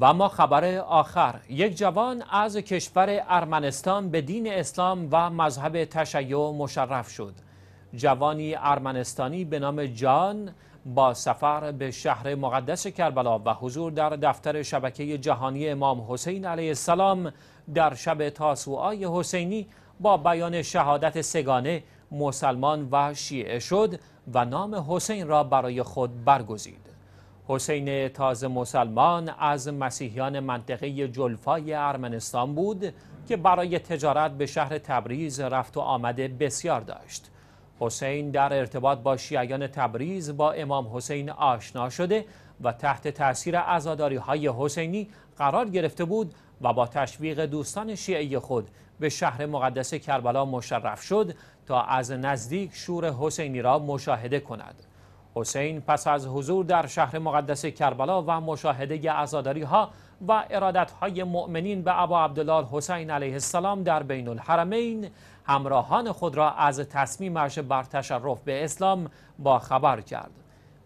و ما خبر آخر یک جوان از کشور ارمنستان به دین اسلام و مذهب تشیع مشرف شد جوانی ارمنستانی به نام جان با سفر به شهر مقدس کربلا و حضور در دفتر شبکه جهانی امام حسین علیه السلام در شب تاسوعای حسینی با بیان شهادت سگانه مسلمان و شیعه شد و نام حسین را برای خود برگزید حسین تازه مسلمان از مسیحیان منطقه جلفای ارمنستان بود که برای تجارت به شهر تبریز رفت و آمده بسیار داشت حسین در ارتباط با شیعیان تبریز با امام حسین آشنا شده و تحت تاثیر ازاداری های حسینی قرار گرفته بود و با تشویق دوستان شیعی خود به شهر مقدس کربلا مشرف شد تا از نزدیک شور حسینی را مشاهده کند حسین پس از حضور در شهر مقدس کربلا و مشاهده ازاداری ها و ارادت های مؤمنین به ابا عبدالله حسین علیه السلام در بین الحرمین همراهان خود را از تصمیمش بر تشرف به اسلام با خبر کرد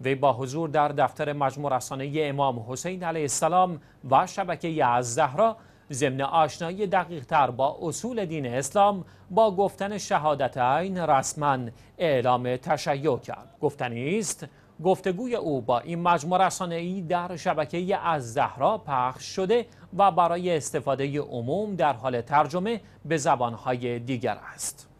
وی با حضور در دفتر مجموع رسانه امام حسین علیه السلام و شبکه از زهرا ضمن آشنایی دقیق تر با اصول دین اسلام با گفتن شهادت عین رسما اعلام تشیع کرد گفتنی است گفتگوی او با این مجموع ای در شبکه از زهرا پخش شده و برای استفاده عموم در حال ترجمه به زبانهای دیگر است